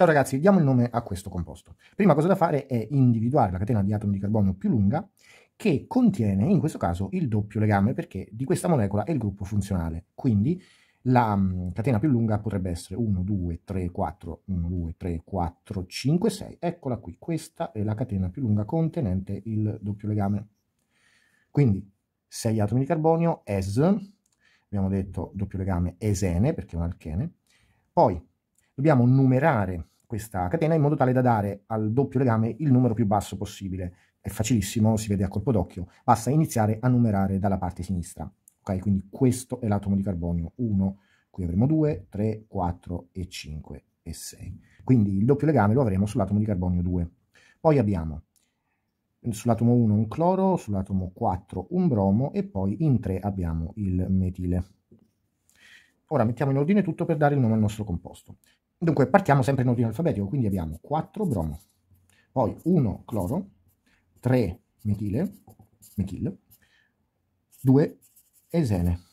Ciao ragazzi, diamo il nome a questo composto. Prima cosa da fare è individuare la catena di atomi di carbonio più lunga che contiene in questo caso il doppio legame perché di questa molecola è il gruppo funzionale. Quindi la mm, catena più lunga potrebbe essere 1, 2, 3, 4, 1, 2, 3, 4, 5, 6. Eccola qui, questa è la catena più lunga contenente il doppio legame. Quindi 6 atomi di carbonio, es, abbiamo detto doppio legame esene perché è un alchene. Poi dobbiamo numerare questa catena in modo tale da dare al doppio legame il numero più basso possibile. È facilissimo, si vede a colpo d'occhio, basta iniziare a numerare dalla parte sinistra. Ok, quindi questo è l'atomo di carbonio 1, qui avremo 2, 3, 4 e 5 e 6. Quindi il doppio legame lo avremo sull'atomo di carbonio 2. Poi abbiamo sull'atomo 1 un cloro, sull'atomo 4 un bromo e poi in 3 abbiamo il metile. Ora mettiamo in ordine tutto per dare il nome al nostro composto. Dunque, partiamo sempre in ordine alfabetico, quindi abbiamo 4 bromo, poi 1 cloro, 3 metile, metil, 2 esene.